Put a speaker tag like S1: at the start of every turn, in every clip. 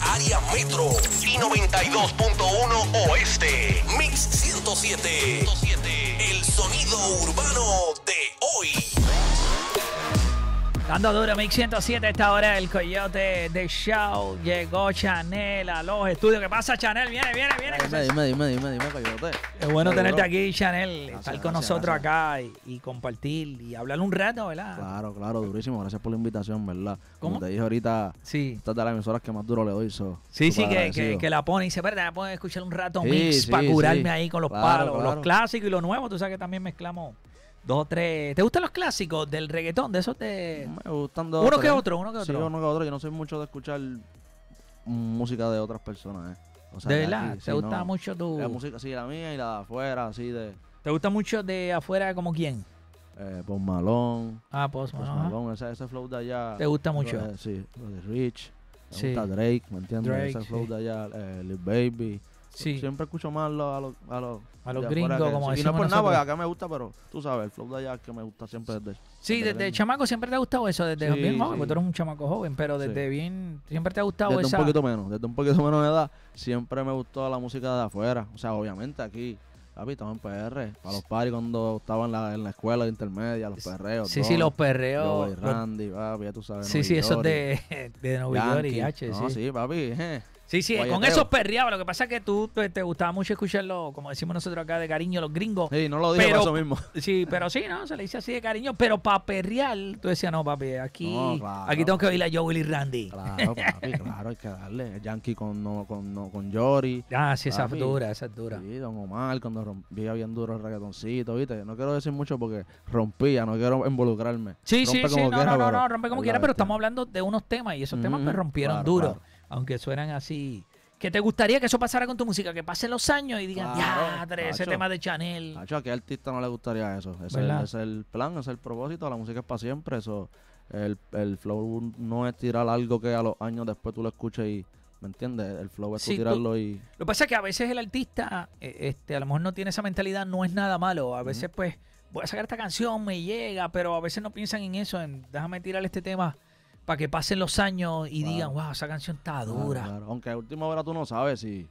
S1: área metro. Y 92.1 oeste. Mix 107. 107. El sonido urbano de hoy. Ando duro, Mix esta hora el coyote de show. Llegó Chanel a los estudios. ¿Qué pasa, Chanel? Viene, viene, viene. Dime, dime, dime, dime, coyote. Es bueno tenerte aquí, Chanel, estar con nosotros acá y, compartir y hablar un rato, ¿verdad?
S2: Claro, claro, durísimo. Gracias por la invitación, ¿verdad? Como te dije ahorita, sí. esta es de las emisoras que más duro le doy. eso. sí, sí, que, que,
S1: la pone y dice, verdad, ya puedo escuchar un rato mix para curarme ahí con los palos, los clásicos y los nuevos. Tú sabes que también mezclamos dos, tres. ¿Te gustan los clásicos del reggaetón? De esos de. Me gustan dos. Uno que otro, uno que otro. Sí, uno
S2: que otro. Yo no soy mucho de escuchar música de otras personas, eh. de verdad, te gusta mucho tu. La música, sí, la mía y la de afuera, así de. ¿Te gusta mucho de afuera como quién? Eh, Post Malone. Ah, Post Malone. Post Malone ese, flow de allá. ¿Te gusta mucho? sí, lo de Rich. sí. Drake, ¿me entiendes? Drake, ese flow de allá, Little eh, Lil Baby. Siempre escucho más a los, a los, a los gringos, como decimos Y no por nada, porque acá me gusta, pero tú sabes, el flow de allá que me gusta siempre desde...
S1: Sí, desde, chamaco siempre te ha gustado eso, desde bien joven, porque tú eres un chamaco joven, pero desde bien... Siempre te ha gustado eso. Desde un poquito
S2: menos, desde un poquito menos de edad, siempre me gustó la música de afuera. O sea, obviamente aquí... Papi, estamos en PR. Para los paris cuando estaban en la, en la escuela de intermedia, los perreos. Sí, sí, los perreos. Randy, papi, ya tú sabes. Sí, sí, esos eso de, de y H. sí, sí papi. Eh. Sí, sí, con esos
S1: perreados. Lo que pasa es que tú pues, te, gustaba mucho escucharlo, como decimos nosotros acá, de cariño, los gringos. Sí, no lo dije por eso mismo. Sí, pero sí, ¿no? Se le dice así de cariño. Pero para perrear, tú decías, no, papi, aquí, aquí tengo que oír a Joe y Randy.
S2: Claro, papi, claro, hay que darle. Yankee con, con, con Jory. Ah, sí, esa es dura, esa es dura. Sí, Don Omar, cuando rompía bien duro el reggaetoncito, ¿viste? No quiero decir mucho porque rompía, no quiero involucrarme. Sí, sí, sí, no, no, no, no, rompe como quiera, pero estamos
S1: hablando de unos temas y esos temas me pues, rompieron duro
S2: aunque suenan así.
S1: Que te gustaría que eso pasara con tu música, que pasen los años y digan, ya,
S2: ese tema de Chanel. ¿a qué artista no le gustaría eso? Ese es, el plan, ese es el propósito, la música es para siempre, eso. El, flow no es tirar algo que a los años después tú lo escuches y, ¿Me entiendes? El flow es tirarlo y.
S1: Lo que pasa es que a veces el artista, eh, este, a lo mejor no tiene esa mentalidad, no es nada malo. A veces, pues, voy a sacar esta canción, me llega, pero a veces no piensan en eso, en déjame tirar este tema para que pasen los años y digan, wow, esa canción
S2: está dura. Aunque a última hora tú no sabes si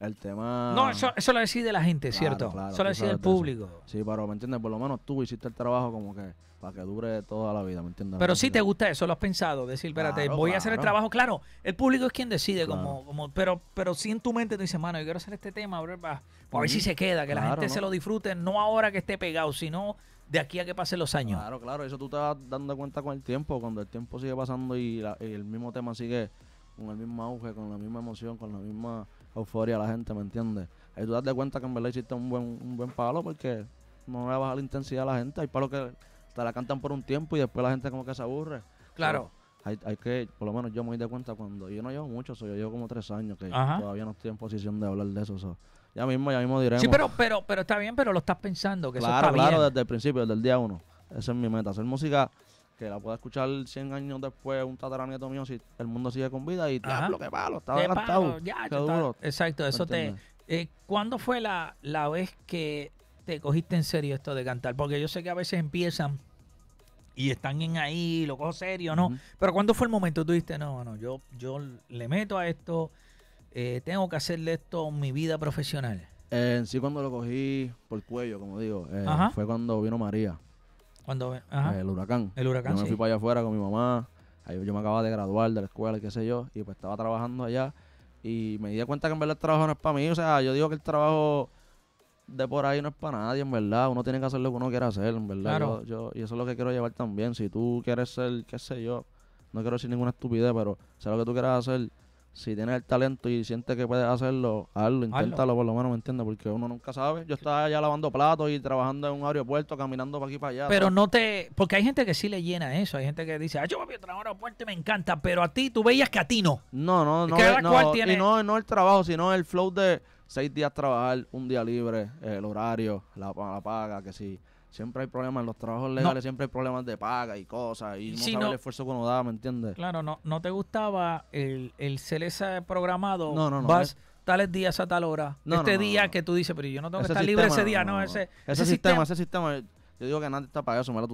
S2: el tema. No, eso,
S1: eso lo decide la gente, ¿cierto? eso lo decide el
S2: público. Sí, pero me entiendes, por lo menos tú hiciste el trabajo como que para que dure toda la vida, ¿me entiendes? Pero si
S1: te gusta eso, lo has pensado, decir, espérate, voy a hacer el trabajo.
S2: Claro, el
S1: público es quien decide, como, como, pero, pero si en tu mente tú dices, mano, yo quiero hacer este tema, A para, ver si se queda, que la gente se lo disfrute, no ahora que esté pegado, sino de aquí a que pasen los años.
S2: Claro, claro, eso tú te vas dando cuenta con el tiempo, cuando el tiempo sigue pasando y, el mismo tema sigue con el mismo auge, con la misma emoción, con la misma euforia la gente, ¿me entiendes? Ahí tú das cuenta que en verdad hiciste un buen, buen palo porque no a bajar la intensidad a la gente. Hay palos que te la cantan por un tiempo y después la gente como que se aburre. Claro. hay, hay que, por lo menos yo me di de cuenta cuando yo no llevo mucho, soy yo llevo como tres años que todavía no estoy en posición de hablar de eso. Ya mismo, ya mismo diremos. Sí, pero,
S1: pero, pero está bien, pero lo estás pensando, claro, claro,
S2: desde el principio, desde el día uno. Esa es mi meta, hacer música que la pueda escuchar 100 años después un tataranieto mío si el mundo sigue con vida y lo que palo, está adelantado. Ya, qué duro. exacto, eso te...
S1: Eh, ¿Cuándo fue la, vez que te cogiste en serio esto de cantar? Porque yo sé que a veces empiezan y están en ahí, lo cojo serio, ¿no? Pero ¿cuándo fue el momento? Tú dijiste, no, no, yo, yo le meto a esto eh, tengo que hacerle esto en mi vida profesional?
S2: en eh, sí, cuando lo cogí por cuello, como digo, eh, fue cuando vino María.
S1: Cuando, el
S2: huracán. El huracán. Yo me fui para allá afuera con mi mamá. yo me acababa de graduar de la escuela, qué sé yo, y pues estaba trabajando allá. Y me di cuenta que en verdad el trabajo no es para mí. O sea, yo digo que el trabajo de por ahí no es para nadie, en verdad. Uno tiene que hacer lo que uno quiera hacer, en verdad. Yo, y eso es lo que quiero llevar también. Si tú quieres ser, qué sé yo, no quiero decir ninguna estupidez, pero sé lo que tú quieras hacer, si tienes el talento y sientes que puedes hacerlo, hazlo, inténtalo por lo menos, ¿me entiendes? Porque uno nunca sabe. Yo estaba allá lavando platos y trabajando en un aeropuerto, caminando para aquí para allá. Pero no te. Porque hay
S1: gente que sí le llena eso. Hay gente que dice, ah, yo papi, trabajo en aeropuerto me encanta. Pero a ti, tú veías que a ti no.
S2: No, no, no. Eh, no, no, no el trabajo, sino el flow de seis días trabajar, un día libre, el horario, la, paga, que sí siempre hay problemas en los trabajos legales, siempre hay problemas de paga y cosas, y no sí, el esfuerzo que uno da, ¿me entiendes?
S1: Claro, no, no te gustaba el, el programado, no, no, no, vas tales días a tal hora, este día que tú dices, pero yo no tengo que estar libre ese día, no, ese, sistema, ese
S2: sistema, yo digo que nadie está para eso, bueno,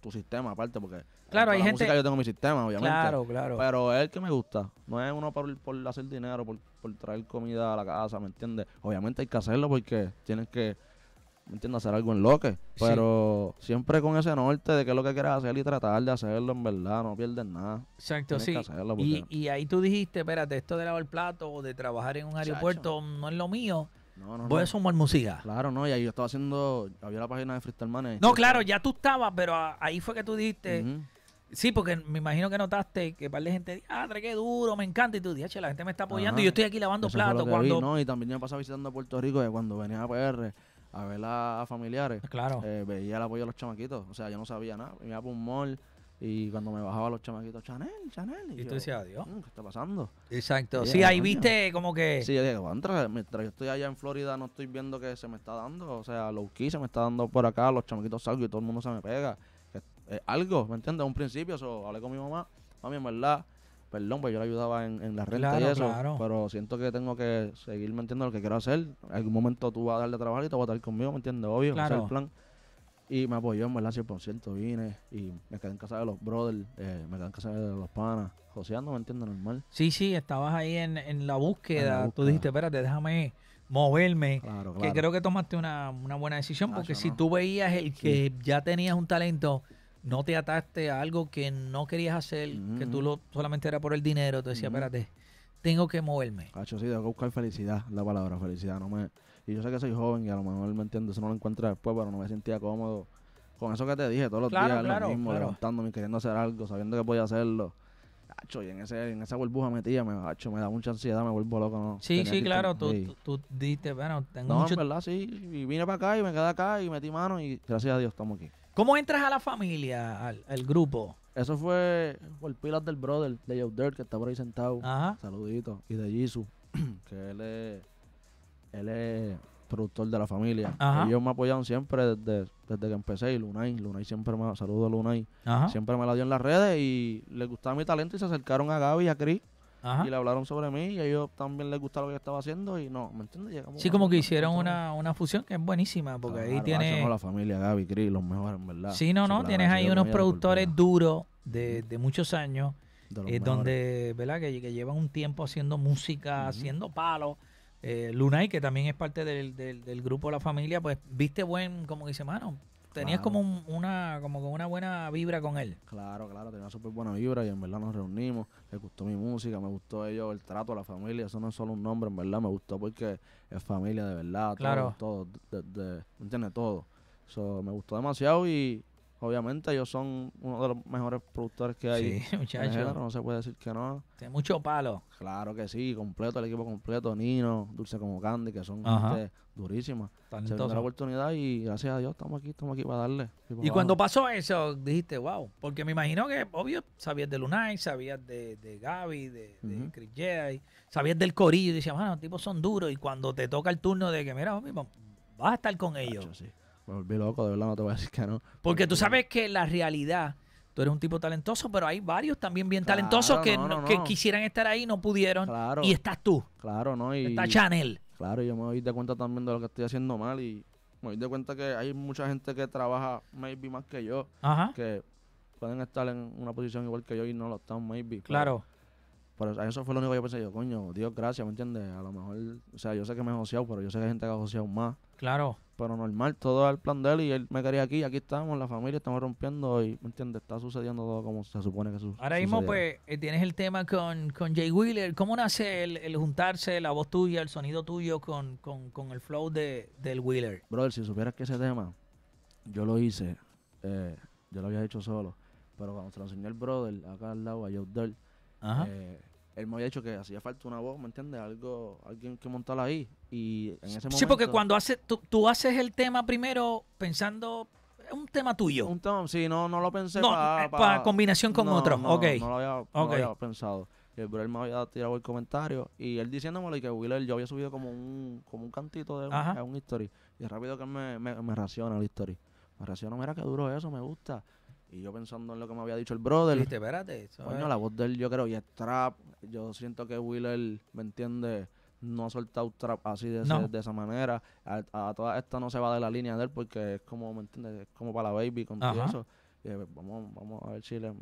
S2: tu sistema aparte, porque claro, hay la gente... música yo tengo mi sistema, obviamente. Claro, claro. Pero es el que me gusta. No es uno por, por hacer dinero, por, por traer comida a la casa, ¿me entiendes? Obviamente hay que hacerlo porque tienes que Entiendo Hacer algo en lo que. Pero siempre con ese norte de que es lo que quieres hacer y tratar de hacerlo en verdad, no pierdes nada. Exacto, sí. y, y, ahí tú
S1: dijiste, espérate, esto de lavar plato o de trabajar en un aeropuerto no es lo mío. No, no, Voy eso a
S2: sumar música. Claro, no, y ahí yo estaba haciendo, había la página de Freestyle No,
S1: claro, ya tú estabas, pero ahí fue que tú dijiste... Sí, porque me imagino que notaste que par de gente, ah, qué duro, me encanta. Y tú, che, la gente me está apoyando y yo estoy aquí lavando plato. Cuando... ¿no? Y
S2: también yo me pasaba visitando Puerto Rico cuando venía a PR, a ver a, familiares. Claro. Eh, veía el apoyo de los chamaquitos. O sea, yo no sabía nada. Me iba por un mall y cuando me bajaba los chamaquitos, Chanel, Chanel. Y, yo, tú decías, adiós. Mm, ¿Qué está pasando? Exacto. sí, ahí viste como que. Sí, yo dije, mientras, yo estoy allá en Florida, no estoy viendo que se me está dando. O sea, low key se me está dando por acá, los chamaquitos salgo y todo el mundo se me pega. algo, ¿me entiendes? Un principio, eso hablé con mi mamá. Mami, en verdad, perdón, pues yo le ayudaba en, en la renta y eso. Pero siento que tengo que seguir, ¿me Lo que quiero hacer. En algún momento tú vas a darle a trabajar y te vas a estar conmigo, ¿me entiendes? Obvio, claro. el plan. Y me apoyó en verdad 100%, vine y me quedé en casa de los brothers, eh, me quedé en casa de los panas, joseando, ¿me entiendes? Normal. Sí,
S1: sí, estabas ahí en, la, búsqueda. Tú dijiste, espérate, déjame moverme. Que creo que tomaste una, buena decisión, ah, porque si tú veías el que ya tenías un talento no te ataste a algo que no querías hacer, que tú mm. lo solamente era por el dinero, te decía, mm.
S2: espérate, tengo que moverme. Cacho, sí, tengo que buscar felicidad, la palabra felicidad. No me, y yo sé que soy joven y a lo mejor me entiendo, eso no lo encuentra después, pero no me sentía cómodo con eso que te dije todos los días, claro, lo mismo, levantándome, queriendo hacer algo, sabiendo que podía hacerlo. Cacho, y en, ese, en esa burbuja metida, me, me da mucha ansiedad, me vuelvo loco. Sí, sí, claro, tú,
S1: tú, diste, bueno, tengo no, mucho... en
S2: verdad, sí, y vine para acá y me quedé acá y metí mano y gracias a Dios estamos aquí. ¿Cómo entras a la familia, al, grupo? Eso fue por pilas del brother, de Joe que está por ahí sentado. Saludito. Y de Jisoo, que él es, productor de la familia. Ajá. Ellos me apoyaron siempre desde, que empecé. Y Lunay, Lunay siempre me... Saludo a Lunay. Siempre me la dio en las redes y le gustaba mi talento y se acercaron a Gaby y a Chris y le hablaron sobre mí y a ellos también les gustaba lo que yo estaba haciendo y no, ¿me entiendes? Llegamos sí, como que hicieron una,
S1: fusión que es buenísima porque ahí tiene... la
S2: familia Gaby, Cris, los mejores, verdad. Sí, no, no, tienes ahí unos productores
S1: duros de, muchos años eh, donde, ¿verdad? Que, llevan un tiempo haciendo música, haciendo palos. Eh, Lunay, que también es parte del, del, grupo La Familia, pues viste buen, como dice, mano, Tenías como una como una buena vibra con él.
S2: Claro, claro, tenía súper buena vibra y en verdad nos reunimos. Le gustó mi música, me gustó ellos, el trato a la familia. Eso no es solo un nombre, en verdad, me gustó porque es familia de verdad. Claro. Todo, todo de, Todo. eso me gustó demasiado y Obviamente ellos son uno de los mejores productores que hay. Sí, muchachos. No se puede decir que no. Tiene mucho palo. Claro que sí, completo, el equipo completo. Nino, Dulce como Candy, que son gente durísima, Se da la oportunidad y gracias a Dios estamos aquí, estamos aquí para darle. Y cuando pasó eso,
S1: dijiste, wow. Porque me imagino que, obvio, sabías de Lunay, sabías de, de Gaby, de, de
S2: Chris J.
S1: sabías del Corillo. Y decías, bueno, los tipos son duros. Y cuando te toca el turno de que, mira, vas
S2: a estar con ellos. sí. Me volví loco, de verdad, no te voy a decir que no.
S1: Porque tú sabes que la realidad, tú eres un tipo talentoso, pero hay varios también bien talentosos que, quisieran estar ahí,
S2: no pudieron. Claro. Y estás tú. Claro, ¿no? Y, Está Chanel. Claro, yo me doy de cuenta también de lo que estoy haciendo mal y me doy de cuenta que hay mucha gente que trabaja maybe más que yo, Ajá. que pueden estar en una posición igual que yo y no lo están maybe. claro. Pero eso fue lo único que yo pensé, yo, coño, Dios, gracias, ¿me entiendes? A lo mejor, o sea, yo sé que me he joseado, pero yo sé que hay gente que ha joseado más. Claro. Pero normal, todo era el plan de él y él me quería aquí, aquí estamos, la familia, estamos rompiendo y, ¿me entiendes? Está sucediendo todo como se supone que sucede. Ahora mismo, pues,
S1: eh, tienes el tema con, con Jay Wheeler. ¿Cómo nace el, juntarse, la voz tuya, el sonido tuyo con,
S2: el flow de, del Wheeler? Brother, si supieras que ese tema, yo lo hice, eh, yo lo había hecho solo, pero cuando se lo enseñó el brother, acá al lado, a Joe Ajá. Eh, él me había dicho que hacía falta una voz, ¿me entiendes? Algo, alguien que montara ahí. Y en ese sí, porque cuando
S1: haces, tú, haces el tema primero pensando, es un tema tuyo. Un tema, sí, no, no lo
S2: pensé no, para, eh, combinación con otro, no, ok. lo había, pensado. Pero él me había tirado el comentario y él diciéndome que Will yo había subido como un, como un cantito de un, history. Y rápido que me, me, raciona el history. Me raciona, mira que duro eso, me gusta. Y yo pensando en lo que me había dicho el brother. espérate. la voz de él, yo creo, y es trap. Yo siento que Wheeler, ¿me entiende No ha soltado trap así de, esa manera. A, toda esta no se va de la línea de él porque es como, ¿me entiendes? Es como para la baby con todo eso. Pues, vamos, vamos a ver si le.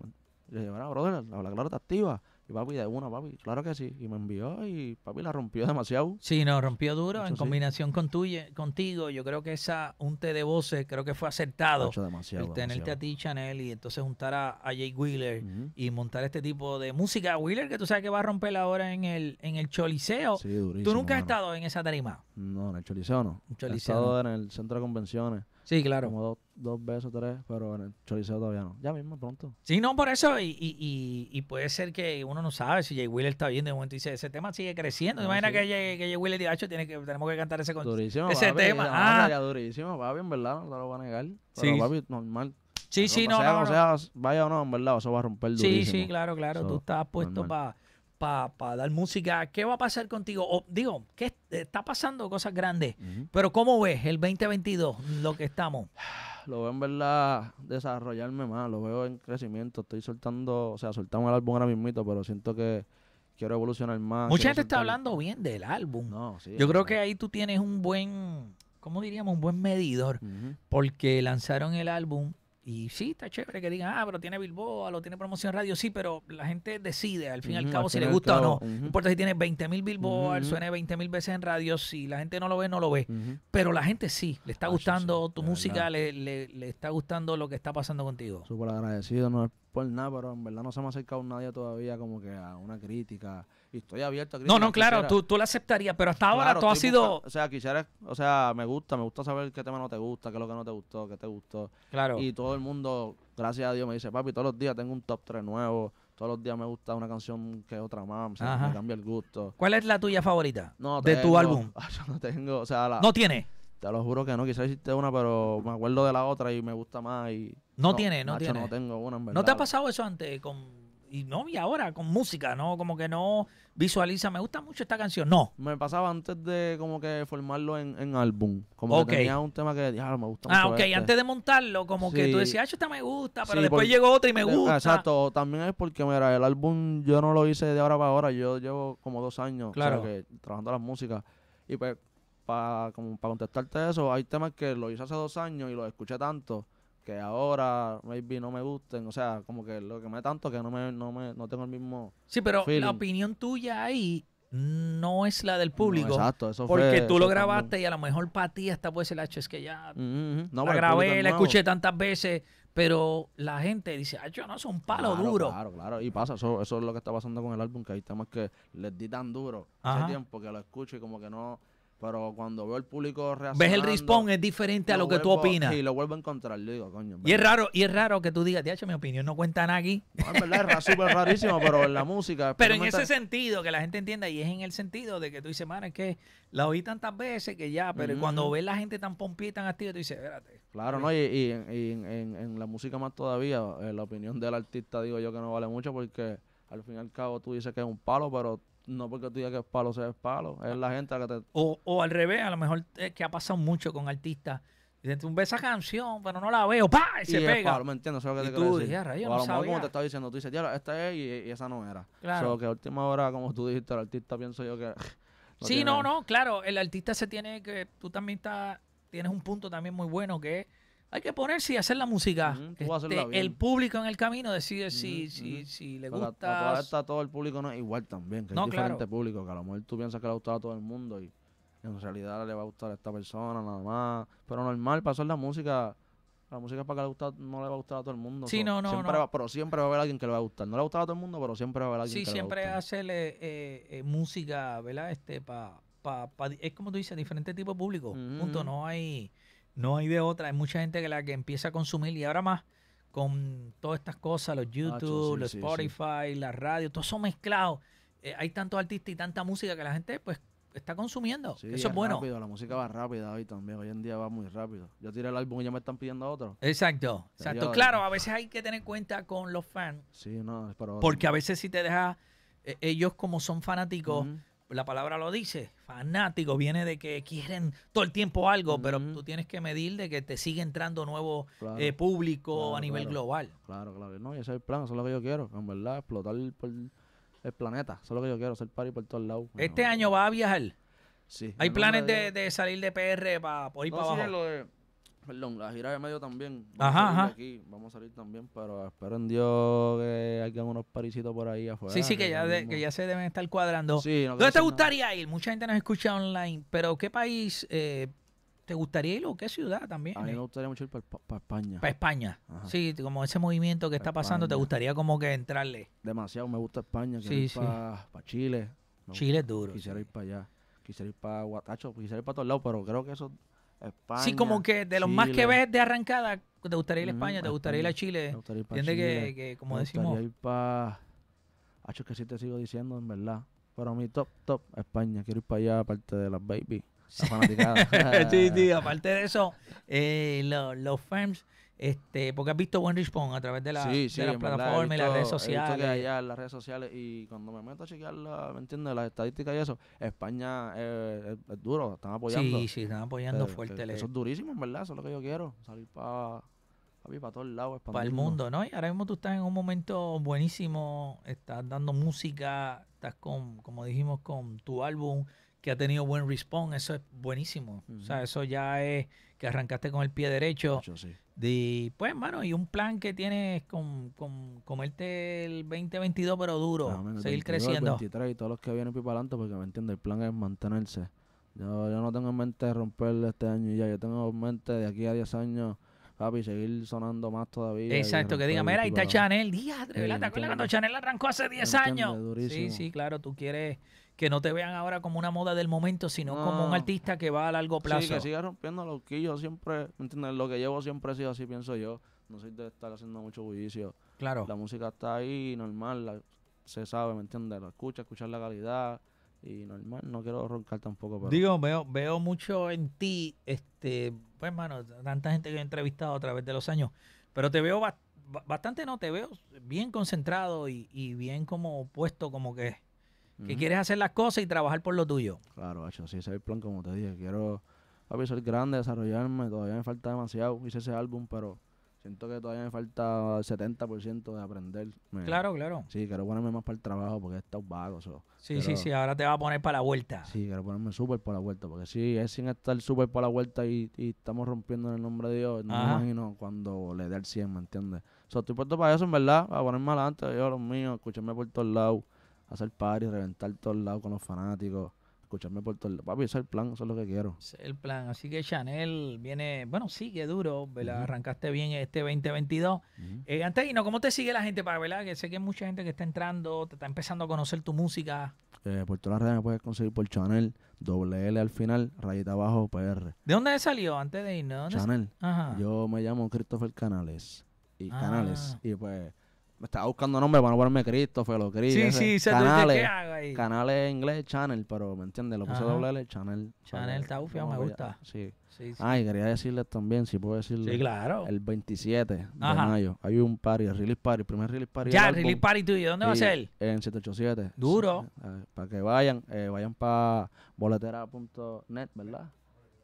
S2: Yo dije, brother, la, la te activa. Y papi, de una, papi, claro que sí. Y me envió y papi la rompió demasiado. Sí, no, rompió duro en combinación
S1: con y contigo. Yo creo que esa, unte de voces, creo que fue acertado. Mucho demasiado. El tenerte a ti, Chanel, y entonces juntar a, a Jay Wheeler y montar este tipo de música. Wheeler, que tú sabes que va a romper
S2: ahora en el, en el Choliseo. Sí, durísimo. ¿Tú nunca has
S1: estado en esa tarima?
S2: No, en el Choliseo no. estado en el centro de convenciones. Sí, claro. Como dos, dos veces o tres, pero en el choriceo todavía no. Ya mismo, pronto.
S1: Sí, no, por eso. Y, y, y, y puede ser que uno no sabe si Jay Wheeler está bien de momento dice, ese tema sigue creciendo. Imagina que, Jay, que Jay Wheeler tiene que, tenemos que cantar ese, concierto. durísimo, ese tema. Ah.
S2: Durísimo, papi, en verdad, no te lo va a negar. Pero sí. papi, normal. Sí, sí, no, no, O sea, vaya o no, en verdad, eso va a romper durísimo. Sí, sí, claro, claro. tú estás puesto para para pa
S1: dar música. ¿Qué va a pasar contigo? O, digo, ¿qué está pasando? Cosas grandes. Pero ¿cómo ves el 2022, lo que estamos?
S2: Lo veo en verdad desarrollarme más, lo veo en crecimiento. Estoy soltando, o sea, soltamos el álbum ahora mismito, pero siento que quiero evolucionar más. Mucha gente está
S1: hablando bien del álbum. Yo creo
S2: que ahí tú tienes un buen,
S1: ¿cómo diríamos? Un buen medidor. Porque lanzaron el álbum y sí, está chévere que digan, ah, pero tiene Bilboa, lo tiene promoción radio. Sí, pero la gente decide al fin y al cabo si le gusta o no. No importa si tiene 20 mil Bilboa, suene 20 mil veces en radio. Si la gente no lo ve, no lo ve. Pero la gente
S2: sí, le está ah, gustando tu música,
S1: le, le, le, está gustando lo que está pasando contigo.
S2: Súper agradecido, ¿no? por nada, pero en verdad no se me ha acercado nadie todavía como que a una crítica. Y estoy abierto a críticas. No, no, claro, tú,
S1: tú la aceptarías, pero hasta ahora todo ha has sido...
S2: O sea, quisiera, o sea, me gusta, me gusta saber qué tema no te gusta, qué es lo que no te gustó, qué te gustó. Claro. Y todo el mundo, gracias a Dios, me dice, papi, todos los días tengo un top 3 nuevo todos los días me gusta una canción que otra más, o sea, me cambia el gusto. ¿Cuál es la tuya favorita no, de tu álbum? Yo no tengo, o sea, ¿No tiene? Te lo juro que no, quisiera decirte una, pero me acuerdo de la otra y me gusta más y no, tiene, no tiene. No tengo una, ¿No te ha
S1: pasado eso antes con y no y ahora con música, no como que no
S2: visualiza, me gusta mucho esta canción, no. Me pasaba antes de como que formarlo en, en álbum, como que tenía un tema que ah, me gusta ah, mucho. Ah, ok, este. antes de
S1: montarlo como que tú decías, ah, "Esta me gusta", pero después llegó otra y me eh, gusta.
S2: Exacto, también es porque mira, el álbum yo no lo hice de ahora para ahora, yo llevo como dos años claro. que, trabajando las músicas y pues para como para contestarte eso, hay temas que lo hice hace dos años y lo escuché tanto que ahora maybe no me gusten, o sea, como que lo que me tanto que no me, no me no tengo el mismo Sí, pero la
S1: opinión tuya ahí no es la del público. exacto, eso Porque tú lo grabaste y a lo mejor para ti hasta puede ser, hecho es que ya mm, no, la grabé, la escuché tantas veces, pero la gente dice, ay, yo no, son palos palo duro. Claro,
S2: claro, y pasa, eso, eso es lo que está pasando con el álbum, que hay temas que les di tan duro hace tiempo que lo escucho y como que no pero cuando veo el público reaccionando... Ves el respawn, es diferente a lo, que tú opinas. Y lo vuelvo a encontrar, le digo, coño. Y es
S1: raro, y es raro que tú digas, hecho mi opinión no cuenta nada aquí. No, verdad, es súper rarísimo, pero en la
S2: música... Pero en ese
S1: sentido, que la gente entienda, y es en el sentido de que tú dices, mar es que la oí tantas veces que ya, pero cuando ves la gente tan pompita, tan activa, tú dices, espérate.
S2: Claro, ¿no? Y, en, en, la música más todavía, eh, la opinión del artista digo yo que no vale mucho porque al fin y al cabo tú dices que es un palo, pero no porque tú digas que es palo sea es palo, es la gente que te... O,
S1: o al revés, a lo mejor es que ha pasado mucho con artistas. Dicen, tú ves esa canción, pero no la veo, ¡Pah! Y se pega. Es palo, ¿me entiendo.
S2: Eso que te tú decir. Dices, yo a no lo mejor como te estaba diciendo, tú dices, ya, esta es y, esa no era. Claro. O sea, que a última hora, como tú dijiste, el artista pienso yo que... sí, no,
S1: no, claro, el artista se tiene que... Tú también estás... Tienes un punto también muy bueno que es hay que ponerse y hacer la música. el público en el camino decide si, si, le gusta. Para,
S2: todo el público no es igual también, que no, es diferente público, que a lo mejor tú piensas que le gustado a todo el mundo y en realidad le va a gustar a esta persona nada más. Pero normal, para hacer la música, la música es para que le guste. no le va a gustar a todo el mundo. Sí, no, no, pero siempre va a haber alguien que le va a gustar. No le va a a todo el mundo, pero siempre va a haber alguien que le va Sí, siempre hacerle eh,
S1: eh, eh, música, ¿verdad? Este, para... es como tú dices, diferente tipo de público. Punto, no hay... No hay de otra. Hay mucha gente que la que empieza a consumir y ahora más con todas estas
S2: cosas, los YouTube, los Spotify,
S1: la radio, todo eso mezclado. Eh, hay tantos artistas y tanta música que la gente pues está consumiendo. eso es, bueno.
S2: la música va rápida hoy también. Hoy en día va muy rápido. Yo tiré el álbum y ya me están pidiendo otro. Exacto. Exacto. Claro,
S1: a veces hay que tener cuenta con los fans. Sí,
S2: no, Porque a veces si te deja, eh, ellos como son
S1: fanáticos la palabra lo dice, fanático, viene de que quieren todo el tiempo algo, pero tú tienes que medir de que te sigue entrando nuevo eh,
S2: público a nivel global. Claro, claro, no, y ese es el plan, eso es lo que yo quiero, en verdad, explotar por el planeta, eso es lo que yo quiero, ser party por todos lados. Este año va a viajar. Sí. ¿Hay planes de, salir de PR para por ir no, para abajo? Lo de, perdón, la gira de medio también. ajá, Aquí. Vamos a salir también, pero espero en Dios que alguien Parísito por ahí afuera. Sí, sí, que, ya,
S1: que ya se deben estar
S2: cuadrando. ¿Dónde te
S1: gustaría ir? Mucha gente nos escucha online, pero ¿qué país eh, te gustaría ir o qué ciudad también? A mí me eh?
S2: gustaría mucho ir para España. Para España. Sí,
S1: como ese movimiento que está pasando, te gustaría
S2: como que entrarle. Demasiado, me gusta España. sí, ir sí. Para Chile. Chile es duro. Quisiera ir para allá. Quisiera ir para Guatacho, quisiera ir para todos lados, pero creo que eso Sí, como que de los más que ves
S1: de arrancada, te gustaría ir a España, te gustaría ir a Chile. Me Que, como me decimos.
S2: ir para. Hacho, que sí te sigo diciendo, en verdad. Pero mi top, top, España. Quiero ir para allá, aparte de las baby. sí, sí,
S1: aparte de eso, eh, los, los firms este, porque has visto buen response a través de, las plataformas y las redes sociales. que allá
S2: en las redes sociales y cuando me meto a chequear la, entiendes? las estadísticas y eso, España eh, es, duro, están apoyando. Sí, sí, están apoyando fuerte. eso es durísimo, en verdad, eso es lo que yo quiero, salir para para lado, lados. Para el mundo, ¿no?
S1: Y ahora mismo tú estás en un momento buenísimo, estás dando música, estás con, como dijimos, con tu álbum, que ha tenido buen respawn, eso es buenísimo. O sea, eso ya es que arrancaste con el pie derecho. Yo, sí. de, pues, mano, y un plan que tienes con, con comerte el 2022, pero duro, seguir creciendo. El
S2: 23 y todos los que vienen para adelante, porque me entiendes, el plan es mantenerse. Yo, no tengo en mente romper este año y ya, yo tengo en mente de aquí a 10 años papi, seguir sonando más todavía. Exacto, que diga, mira, ahí está Chanel, Día, ¿verdad? ¿Te acuerdas cuando Chanel arrancó hace 10 años? Sí, sí,
S1: claro, tú quieres que no te vean ahora como una moda del momento, sino como un artista que va a largo plazo. Sí, que siga
S2: rompiendo los quillos siempre, ¿entiendes? Lo que llevo siempre ha sido así, pienso yo. No sé, de estar haciendo mucho bullicio. Claro. La música está ahí, normal, se sabe, ¿me entiendes? La escucha, escuchar la calidad y normal, no quiero roncar tampoco. Digo, veo, veo mucho en ti,
S1: este, pues hermano, tanta gente que he entrevistado a través de los años, pero te veo bastante, no, te veo bien concentrado y, y bien como puesto, como que
S2: que quieres hacer las cosas y trabajar por lo tuyo. Claro, sí, ese es el plan, como te dije. Quiero ser grande, desarrollarme, todavía me falta demasiado. Hice ese álbum, pero siento que todavía me falta 70% de aprender. claro, claro. Sí, quiero ponerme más para el trabajo porque he estado vago. Sí, sí, sí, ahora te va a poner para la vuelta. Sí, quiero ponerme súper para la vuelta, porque si es sin estar súper para la vuelta y, estamos rompiendo en el nombre de Dios. No me imagino cuando le dé el 100, ¿me entiendes? So, estoy puesto para eso, en verdad, para ponerme adelante, dios mío escúchame por todos lados hacer party, reventar todos lados con los fanáticos, escucharme por todos lados. Papi, ese es el plan, eso es lo que quiero.
S1: el plan. Así que Chanel viene, bueno, sigue duro, ¿verdad? Arrancaste bien este 2022. Antes -huh. eh, ¿cómo te sigue la gente para, ¿verdad? Que sé que hay mucha gente que está entrando, te está empezando a conocer tu música.
S2: Eh, por todas las redes me puedes conseguir por Chanel, doble L al final, rayita abajo, PR. ¿De dónde salió antes de irnos? Chanel. Yo me llamo Christopher Canales. Y ah. Canales. Y pues me estaba buscando nombre para no ponerme Christopher o Chris. Sí, sí, se canales, ¿qué hago ahí? Canales en inglés, channel, pero me entiendes, lo puse doble L, channel. Channel está ufio, me gusta. Sí. Ay, ah, quería decirles también, si puedo decirles. Sí, claro. El 27 de mayo hay un party, el release party, el primer release party. Ya, el release party tuyo, ¿dónde va a ser? En 787. Duro. para que vayan, eh, vayan para boletera.net, ¿verdad?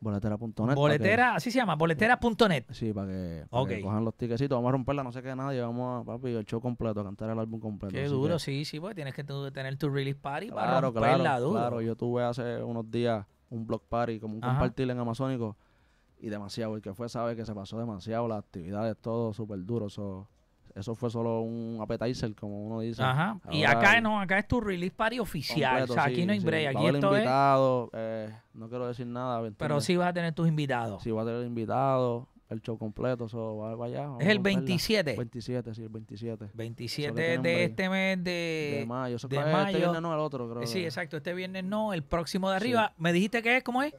S2: Boletera.net. Boletera, así se llama, boletera.net. Sí, para que, para cojan los tiquecitos. Vamos a romperla, no sé qué nadie. Vamos a, papi, el show completo, a cantar el álbum completo. Qué duro,
S1: sí, sí, porque tienes que tener tu release party para romperla claro, duro. Claro,
S2: yo tuve hace unos días un block party, como un compartir en Amazónico, y demasiado. El que fue sabe que se pasó demasiado, las actividades, todo súper duro. eso eso fue solo un appetizer, como uno dice. Ajá. y acá
S1: no, acá es tu release party oficial. o sea, aquí no hay break. Aquí esto
S2: invitado, es... Eh, no quiero decir nada. Pero sí vas a tener tus invitados. Sí, vas a tener invitados. El show completo, eso vaya. Es el 27. 27, sí, el 27.
S1: 27 de este mes de, de mayo. Este viernes no, el otro, creo. Eh, sí, exacto. Este viernes no, el próximo de arriba. ¿Me dijiste qué es? ¿Cómo es?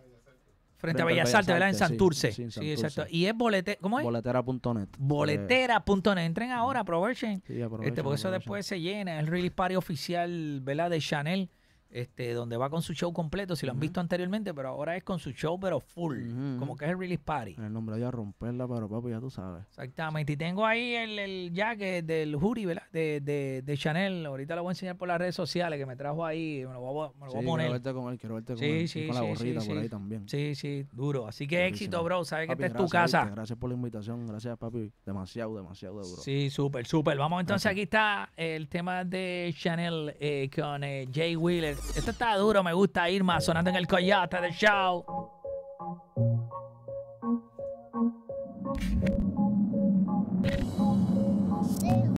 S1: Frente, a Bellas Artes, ¿verdad? En Santurce. Sí, exacto. Y es boletera, ¿cómo es?
S2: Boletera.net. Boletera.net.
S1: Entren ahora, Proversion. Sí, aprovechen, este, porque eso después se llena. Es El release party oficial, ¿verdad? De Chanel. Este, donde va con su show completo, si lo han visto anteriormente, pero ahora es con su show, pero full, como que
S2: es el release party. El nombre ya romperla, pero papi, ya tú sabes.
S1: Exactamente, y tengo ahí el, el jacket del Jury, ¿verdad? De, de, Chanel, ahorita lo voy a enseñar por las redes sociales, que me trajo ahí, me lo voy a, me voy poner. Quiero verte
S2: con él, con sí, sí, la gorrita por ahí también. Sí, sí, duro. Así que éxito, bro, sabes que esta es tu casa. gracias por la invitación, gracias, papi, demasiado, demasiado, duro. Sí, súper, súper. Vamos entonces, aquí
S1: está el tema de Chanel eh, con eh, Jay Wheeler. Esto está duro, me gusta más sonando en el coyote de show.